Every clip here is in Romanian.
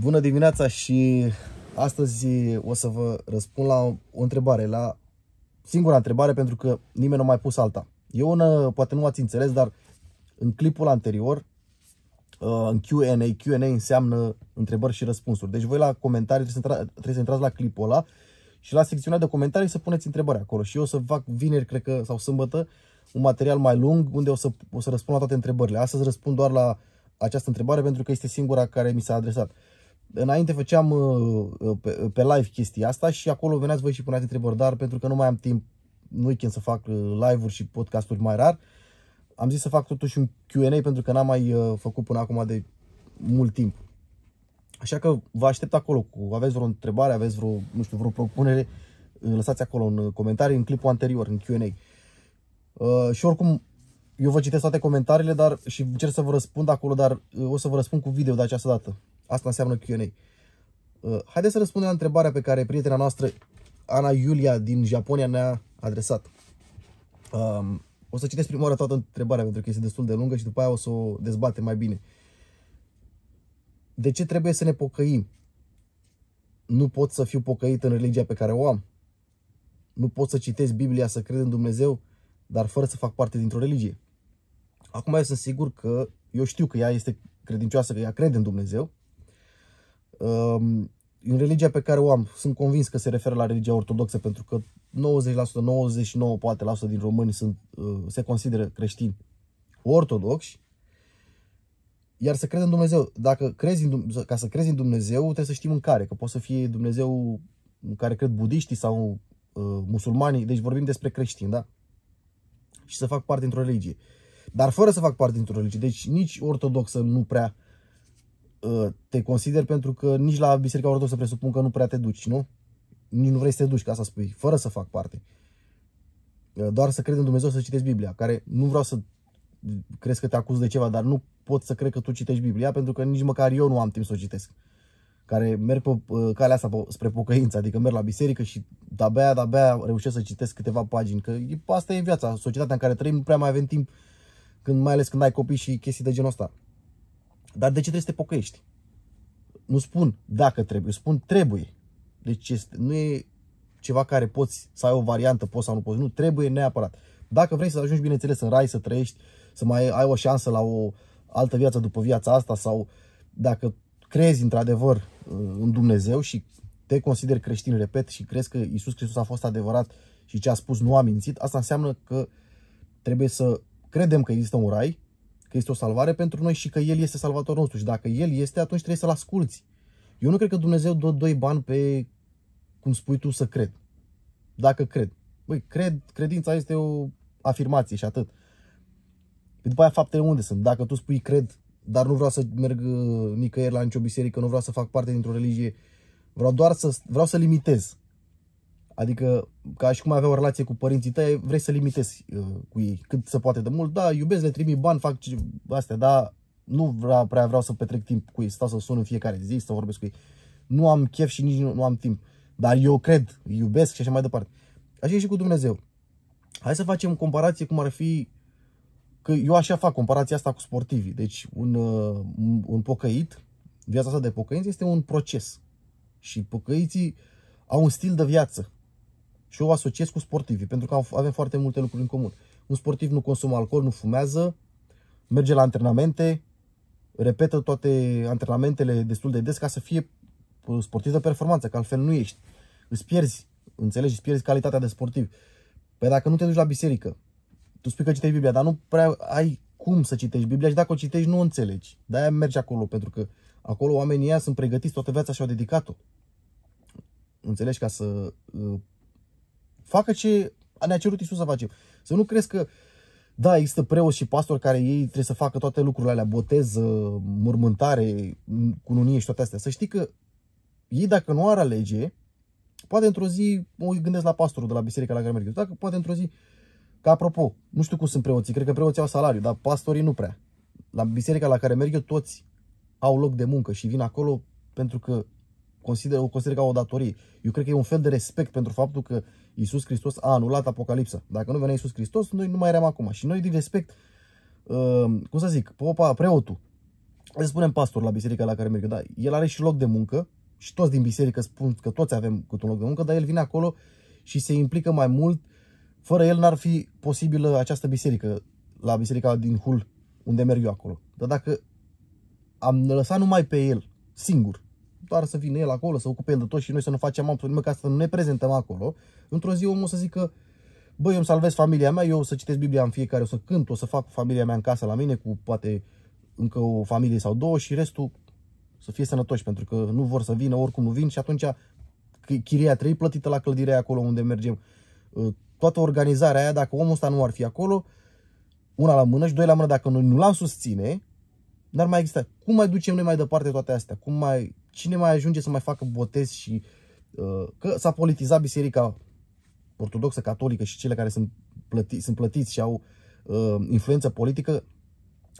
Bună dimineața și astăzi o să vă răspund la o întrebare, la singura întrebare pentru că nimeni nu mai pus alta. Eu una, poate nu ați înțeles, dar în clipul anterior, uh, în Q&A, Q&A înseamnă întrebări și răspunsuri. Deci voi la comentarii trebuie să, intra, trebuie să intrați la clipul ăla și la secțiunea de comentarii să puneți întrebări acolo. Și eu o să fac vineri, cred că, sau sâmbătă, un material mai lung unde o să, o să răspund la toate întrebările. Astăzi răspund doar la această întrebare pentru că este singura care mi s-a adresat. Înainte făceam uh, uh, pe, uh, pe live chestia asta și acolo veneați voi și puneați întrebări, dar pentru că nu mai am timp în weekend să fac live-uri și podcasturi mai rar, am zis să fac totuși un Q&A pentru că n-am mai făcut până acum de mult timp. Așa că vă aștept acolo, cu aveți vreo întrebare, aveți vreo, nu știu, vreo propunere, lăsați acolo în comentarii, în clipul anterior, în Q&A. Uh, și oricum, eu vă citesc toate comentariile dar și încerc să vă răspund acolo, dar o să vă răspund cu video de această dată. Asta înseamnă Q&A. Uh, haideți să răspundem la întrebarea pe care prietena noastră, Ana Iulia din Japonia, ne-a adresat. Um, o să citesc prima oară toată întrebarea pentru că este destul de lungă și după aia o să o dezbatem mai bine. De ce trebuie să ne pocăim? Nu pot să fiu pocăit în religia pe care o am. Nu pot să citesc Biblia, să cred în Dumnezeu, dar fără să fac parte dintr-o religie. Acum eu sunt sigur că eu știu că ea este credincioasă, că ea crede în Dumnezeu, Ehm, în religia pe care o am, sunt convins că se referă la religia ortodoxă, pentru că 90%, 99% poate la 100 din români sunt, eh, se consideră creștini ortodoxi, iar să crezi în Dumnezeu, dacă crezi în, ca să crezi în Dumnezeu, trebuie să știi în care, că poate să fie Dumnezeu în care cred budiștii sau uh, musulmanii, deci vorbim despre creștini, da? Și să fac parte dintr-o religie. Dar fără să fac parte dintr-o religie, deci nici ortodoxă nu prea uh, Ă, te consider pentru că nici la Biserica Ortodoxă presupun că nu prea te duci, nu? Nici nu vrei să te duci, ca să spui, fără să fac parte. Ă, doar să cred în Dumnezeu să citești Biblia, care nu vreau să crezi că te acuz de ceva, dar nu pot să cred că tu citești Biblia, pentru că nici măcar eu nu am timp să o citesc. Care merg pe ă, calea asta spre pocăință, adică merg la biserică și de-abia, de-abia reușesc să citesc câteva pagini, că asta e viața, societatea în care trăim, nu prea mai avem timp, când, mai ales când ai copii și chestii de genul ăsta. Dar de ce trebuie să te pocăiești? Nu spun dacă trebuie, spun trebuie. Deci este, nu e ceva care poți să ai o variantă, poți sau nu poți. Nu, trebuie neapărat. Dacă vrei să ajungi, bineînțeles, în rai, să trăiești, să mai ai o șansă la o altă viață după viața asta sau dacă crezi într-adevăr uh, în Dumnezeu și te consideri creștin, repet, și crezi că Isus Hristos a fost adevărat și ce a spus nu a mințit, asta înseamnă că trebuie să credem că există un rai, că este o salvare pentru noi și că El este salvatorul nostru. Și dacă El este, atunci trebuie să-L asculți. Eu nu cred că Dumnezeu dă doi bani pe, cum spui tu, să cred. Dacă cred. Băi, cred, credința este o afirmație și atât. După aia faptele unde sunt? Dacă tu spui cred, dar nu vreau să merg uh, nicăieri la nicio biserică, nu vreau să fac parte dintr-o religie, vreau doar să, vreau să limitez. Adică, ca și cum avea o relație cu părinții tăi, vrei să limitezi uh, cu ei cât se poate de mult. Da, iubesc, le trimit bani, fac astea, dar nu vreau, prea vreau să petrec timp cu ei, stau să sun în fiecare zi, să vorbesc cu ei. Nu am chef și nici nu, nu am timp. Dar eu cred, iubesc și așa mai departe. Așa e și cu Dumnezeu. Hai să facem comparație cum ar fi că eu așa fac comparația asta cu sportivii. Deci un, uh, un pocăit, viața asta de pocăință este un proces. Și pocăiții au un stil de viață și o asociez cu sportivii, pentru că avem foarte multe lucruri în comun. Un sportiv nu consumă alcool, nu fumează, merge la antrenamente, repetă toate antrenamentele destul de des ca să fie uh, sportiv de performanță, că altfel nu ești. Îți pierzi, înțelegi, îți pierzi calitatea de sportiv. Păi dacă nu te duci la biserică, tu spui că citești Biblia, dar nu prea ai cum să citești Biblia și dacă o citești nu o înțelegi. De-aia mergi acolo, pentru că acolo oamenii ăia sunt pregătiți toată viața și au dedicat-o. Înțelegi ca să uh, Facă ce ne-a cerut Isus să facem. Să nu crezi că, da, există preoți și pastori care ei trebuie să facă toate lucrurile alea, botez, mormântare, cununie și toate astea. Să știi că ei dacă nu ar alege, poate într-o zi, mă gândesc la pastorul de la biserica la care merg, dacă poate într-o zi, ca apropo, nu știu cum sunt preoții, cred că preoții au salariu, dar pastorii nu prea. La biserica la care merg eu, toți au loc de muncă și vin acolo pentru că consider, o consider ca o datorie. Eu cred că e un fel de respect pentru faptul că Isus Hristos a anulat Apocalipsa. Dacă nu venea Isus Hristos, noi nu mai eram acum. Și noi, din respect, uh, cum să zic, popa, preotul, le spunem pastor la biserica la care merg, da, el are și loc de muncă și toți din biserică spun că toți avem cât un loc de muncă, dar el vine acolo și se implică mai mult. Fără el n-ar fi posibilă această biserică, la biserica din Hul, unde merg eu acolo. Dar dacă am lăsat numai pe el, singur, doar să vină el acolo, să ocupe el de tot și noi să nu facem absolut nimic ca să nu ne prezentăm acolo. Într-o zi omul o să zică, băi, eu îmi salvez familia mea, eu o să citesc Biblia în fiecare, o să cânt, o să fac familia mea în casă la mine cu poate încă o familie sau două și restul să fie sănătoși, pentru că nu vor să vină, oricum nu vin și atunci chiria trebuie plătită la clădirea acolo unde mergem. Ă, toată organizarea aia, dacă omul ăsta nu ar fi acolo, una la mână și doi la mână, dacă noi nu l-am susține, n mai exista. Cum mai ducem noi mai departe toate astea? Cum mai cine mai ajunge să mai facă botez și uh, că s-a politizat biserica ortodoxă, catolică și cele care sunt, plăti, sunt plătiți și au uh, influență politică,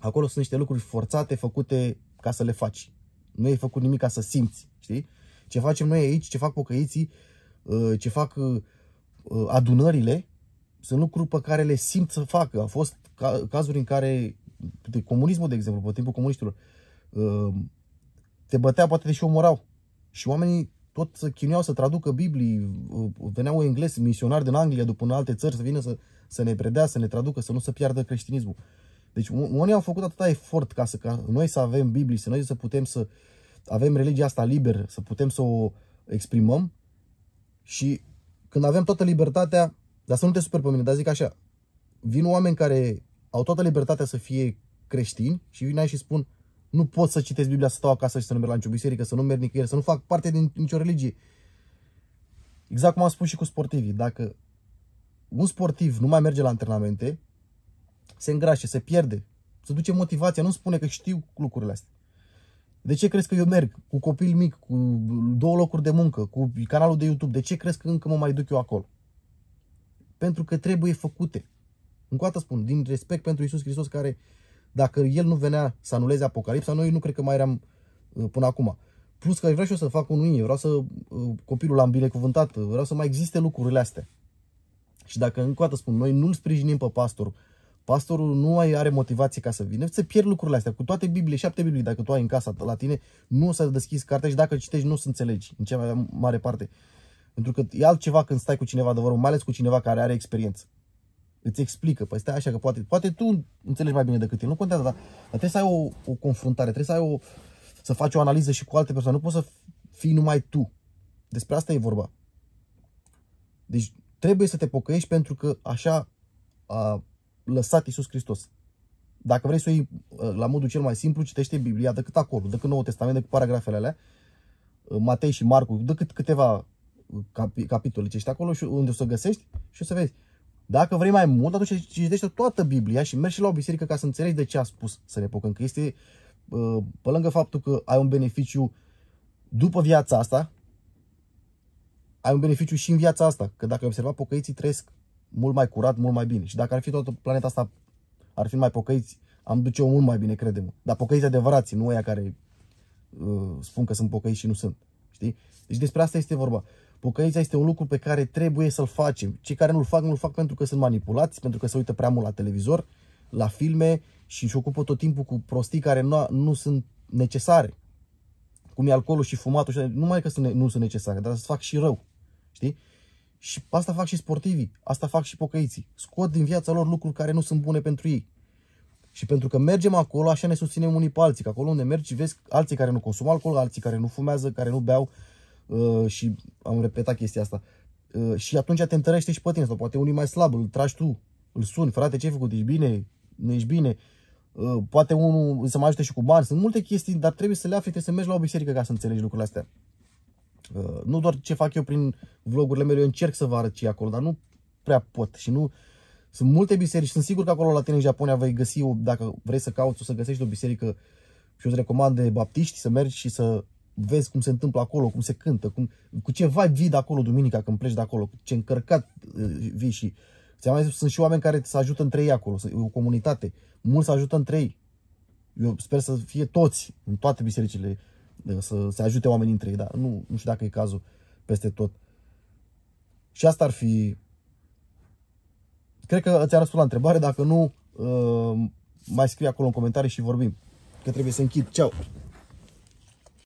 acolo sunt niște lucruri forțate, făcute ca să le faci. Nu ai făcut nimic ca să simți, știi? Ce facem noi aici, ce fac pocăiții, uh, ce fac uh, uh adunările, sunt lucruri pe care le simt să facă. Au fost ca, cazuri în care, de comunismul, de exemplu, pe timpul comuniștilor, uh, te bătea, poate te și omorau. Și oamenii tot se chinuiau să traducă Biblii, uh, veneau englezi, misionari din Anglia, după în alte țări, să vină să, să ne predea, să ne traducă, să nu se piardă creștinismul. Deci unii au făcut atâta efort ca, să, ca noi să avem Biblii, să noi să putem să avem religia asta liber, să putem să o exprimăm și când avem toată libertatea, dar să nu te super pe mine, dar zic așa, vin oameni care au toată libertatea să fie creștini și vin aici și spun, nu pot să citesc Biblia, să stau acasă și să nu merg la nicio biserică, să nu merg nicăieri, să nu fac parte din nicio religie. Exact cum am spus și cu sportivii. Dacă un sportiv nu mai merge la antrenamente, se îngrașe, se pierde, se duce motivația, nu spune că știu lucrurile astea. De ce crezi că eu merg cu copil mic, cu două locuri de muncă, cu canalul de YouTube? De ce crezi că încă mă mai duc eu acolo? Pentru că trebuie făcute. Încă o dată spun, din respect pentru Isus Hristos care dacă el nu venea să anuleze Apocalipsa, noi nu cred că mai eram uh, până acum. Plus că vreau și eu să fac un unie, vreau să uh, copilul am binecuvântat, uh, vreau să mai existe lucrurile astea. Și dacă încă o dată spun, noi nu-l sprijinim pe pastor, pastorul nu mai are motivație ca să vină, să pierd lucrurile astea. Cu toate Biblie, șapte Biblii, dacă tu ai în casa la tine, nu o să deschizi cartea și dacă citești, nu o să înțelegi, în cea mai mare parte. Pentru că e altceva când stai cu cineva vorbă, mai ales cu cineva care are experiență îți explică, păi stai așa că poate, poate tu înțelegi mai bine decât eu, nu contează, dar, dar trebuie să ai o, o confruntare, trebuie să ai o, să faci o analiză și cu alte persoane, nu poți să fii numai tu. Despre asta e vorba. Deci trebuie să te pocăiești pentru că așa a lăsat Isus Hristos. Dacă vrei să o iei uh, la modul cel mai simplu, citește Biblia, decât acolo, decât Noul Testament, decât paragrafele alea, uh, Matei și Marcu, decât câteva uh, capitole ce acolo și unde o să găsești și o să vezi. Dacă vrei mai mult, atunci citește toată Biblia și mergi și la o biserică ca să înțelegi de ce a spus să ne pocăm. Că este, uh, pe lângă faptul că ai un beneficiu după viața asta, ai un beneficiu și în viața asta. Că dacă ai observat, pocăiții trăiesc mult mai curat, mult mai bine. Și dacă ar fi toată planeta asta, ar fi mai pocăiți, am duce o mult mai bine, credem. Dar pocăiți adevărați, nu aia care uh, spun că sunt pocăiți și nu sunt. Știi? Deci despre asta este vorba. Pocăința este un lucru pe care trebuie să-l facem. Cei care nu-l fac, nu-l fac pentru că sunt manipulați, pentru că se uită prea mult la televizor, la filme și își ocupă tot timpul cu prostii care nu, nu sunt necesare. Cum e alcoolul și fumatul, și, numai că sunt, nu sunt necesare, dar să fac și rău. Știi? Și asta fac și sportivii, asta fac și pocăiții. Scot din viața lor lucruri care nu sunt bune pentru ei. Și pentru că mergem acolo, așa ne susținem unii pe alții. Că acolo unde mergi, vezi alții care nu consumă alcool, alții care nu fumează, care nu beau, Uh, și am repetat chestia asta, uh, și atunci te întărește și pe tine, sau poate unii mai slab, îl tragi tu, îl suni, frate, ce ai făcut, ești bine, nu ești bine, uh, poate unul să mă ajute și cu bani, sunt multe chestii, dar trebuie să le afli, trebuie să mergi la o biserică ca să înțelegi lucrurile astea. Uh, nu doar ce fac eu prin vlogurile mele, eu încerc să vă arăt ce e acolo, dar nu prea pot și nu... Sunt multe biserici, sunt sigur că acolo la tine în Japonia vei găsi, o, dacă vrei să cauți, o să găsești o biserică și o să recomand de baptiști să mergi și să vezi cum se întâmplă acolo, cum se cântă, cum, cu ce vibe vii de acolo duminica când pleci de acolo, cu ce încărcat uh, vii și ți-am mai zis, sunt și oameni care se ajută între ei acolo, e o comunitate, mulți se ajută între ei. Eu sper să fie toți, în toate bisericile, uh, să se ajute oamenii între ei, dar nu, nu știu dacă e cazul peste tot. Și asta ar fi... Cred că ți-am răspuns la întrebare, dacă nu, uh, mai scrie acolo în comentarii și vorbim. Că trebuie să închid. Ceau!